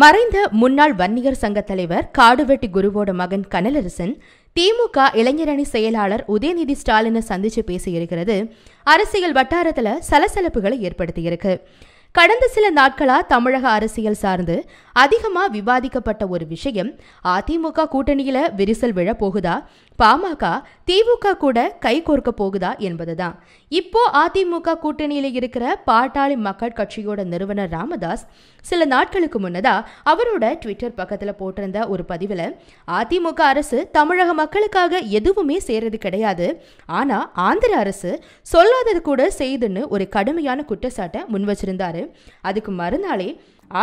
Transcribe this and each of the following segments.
மறைந்த முன்னாள் வன்னியர் சங்க தலைவர் காடுவெட்டி குருவோட மகன் கனலரசன் திமுக இளைஞரணி செயலாளர் உதயநிதி ஸ்டாலினை சந்திச்சு பேசியிருக்கிறது அரசியல் வட்டாரத்தில் சலசலப்புகளை ஏற்படுத்தியிருக்கு கடந்த சில நாட்களா தமிழக அரசியல் சார்ந்து அதிகமா விவாதிக்கப்பட்ட ஒரு விஷயம் அதிமுக கூட்டணியில விரிசல் விழ போகுதா பாமக திமுக கூட கோர்க்க போகுதா என்பதுதான் இப்போ அதிமுக கூட்டணியில் இருக்கிற பாட்டாளி மக்கள் கட்சியோட நிறுவனர் ராமதாஸ் சில நாட்களுக்கு முன்னதா அவரோட ட்விட்டர் பக்கத்தில் போட்டிருந்த ஒரு பதிவில் அதிமுக அரசு தமிழக மக்களுக்காக எதுவுமே செய்யறது கிடையாது ஆனால் ஆந்திர அரசு சொல்லாதது கூட செய்துன்னு ஒரு கடுமையான குற்றச்சாட்டை முன் வச்சிருந்தாரு அதுக்கு மறுநாளே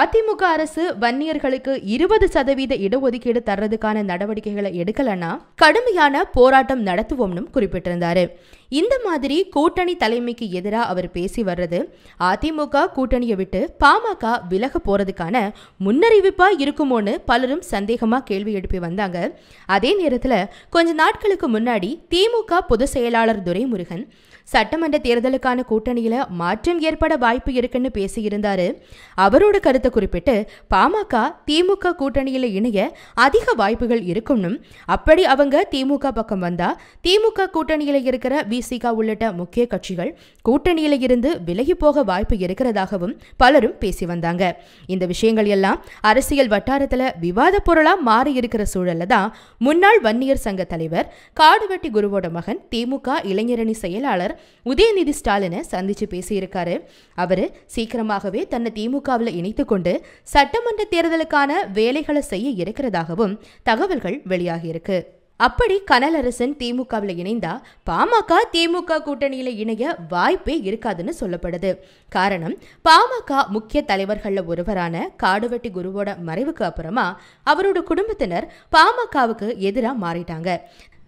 அதிமுக அரசு வன்னியர்களுக்கு இருபது சதவீத இடஒதுக்கீடு தர்றதுக்கான நடவடிக்கைகளை எடுக்கலன்னா கடுமையான போராட்டம் நடத்துவோம்னு குறிப்பிட்டிருந்தாரு இந்த மாதிரி கூட்டணி தலைமைக்கு எதிராக அவர் பேசி வர்றது அதிமுக கூட்டணியை விட்டு பாமக விலக போறதுக்கான முன்னறிவிப்பா இருக்குமோன்னு பலரும் சந்தேகமா கேள்வி எழுப்பி வந்தாங்க அதே நேரத்தில் கொஞ்ச நாட்களுக்கு முன்னாடி திமுக பொதுச் செயலாளர் துரைமுருகன் சட்டமன்ற தேர்தலுக்கான கூட்டணியில மாற்றம் ஏற்பட வாய்ப்பு இருக்குன்னு பேசியிருந்தாரு அவரோட கருத்தை குறிப்பிட்டு பாமக திமுக கூட்டணியில இணைய அதிக வாய்ப்புகள் இருக்கும்னும் அப்படி அவங்க திமுக பக்கம் வந்தா திமுக கூட்டணியில இருக்கிற விசிக உள்ளிட்ட முக்கிய கட்சிகள் கூட்டணியில் இருந்து விலகி போக வாய்ப்பு இருக்கிறதாகவும் பலரும் பேசி வந்தாங்க இந்த விஷயங்கள் எல்லாம் அரசியல் வட்டாரத்தில் விவாத பொருளா மாறி இருக்கிற சூழல்ல தான் முன்னாள் வன்னியர் சங்க தலைவர் காடுவெட்டி குருவோட மகன் திமுக இளைஞரணி செயலாளர் உதயநிதி ஸ்டாலினை சந்திச்சு பேசியிருக்காரு அவரு சீக்கிரமாகவே தன்னை திமுகவில் இணைத்துக்கொண்டு சட்டமன்ற தேர்தலுக்கான வேலைகளை செய்ய இருக்கிறதாகவும் தகவல்கள் வெளியாகியிருக்கு அப்படி கனலரசன் திமுகவில் இணைந்தா பாமக திமுக கூட்டணியில் இணைய வாய்ப்பே இருக்காதுன்னு சொல்லப்படுது காரணம் பாமக முக்கிய தலைவர்களில் ஒருவரான காடுவெட்டி குருவோட மறைவுக்கு அப்புறமா அவரோட குடும்பத்தினர் பாமகவுக்கு எதிராக மாறிட்டாங்க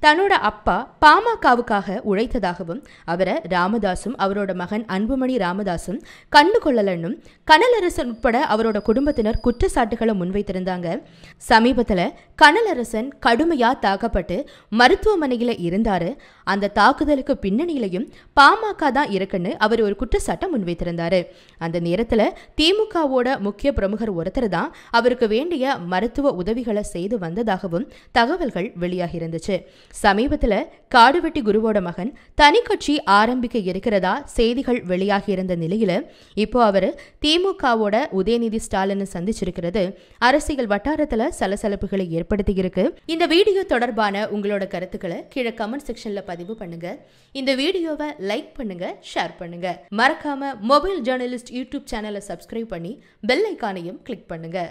தன்னோட அப்பா பாமகவுக்காக உழைத்ததாகவும் அவரை ராமதாசும் அவரோட மகன் அன்புமணி ராமதாசும் கண்டு கொள்ளலன்னும் கனலரசன் உட்பட அவரோட குடும்பத்தினர் குற்றச்சாட்டுகளை முன்வைத்திருந்தாங்க சமீபத்தில் கனலரசன் கடுமையா தாக்கப்பட்டு மருத்துவமனையில இருந்தாரு அந்த தாக்குதலுக்கு பின்னணியிலையும் பாமக தான் இருக்குன்னு அவர் ஒரு குற்றச்சாட்டை முன்வைத்திருந்தாரு அந்த நேரத்துல திமுகவோட முக்கிய பிரமுகர் ஒருத்தர் தான் அவருக்கு வேண்டிய மருத்துவ உதவிகளை செய்து வந்ததாகவும் தகவல்கள் வெளியாகி இருந்துச்சு சமீபத்துல காடுவெட்டி குருவோட மகன் தனி கட்சி ஆரம்பிக்க இருக்கிறதா செய்திகள் வெளியாகி இருந்த நிலையில இப்போ அவர் திமுகவோட உதயநிதி ஸ்டாலின் சந்திச்சிருக்கிறது அரசியல் வட்டாரத்துல சலசலப்புகளை ஏற்ப ஏற்படுத்தியிருக்கு இந்த வீடியோ தொடர்பான உங்களோட கருத்துக்களை கீழே கமெண்ட் செக்ஷன்ல பதிவு பண்ணுங்க இந்த வீடியோவை லைக் பண்ணுங்க ஷேர் பண்ணுங்க மறக்காம மொபைல் ஜேர்னலிஸ்ட் யூடியூப் சேனலை சப்ஸ்கிரைப் பண்ணி பெல் ஐக்கானையும் கிளிக் பண்ணுங்க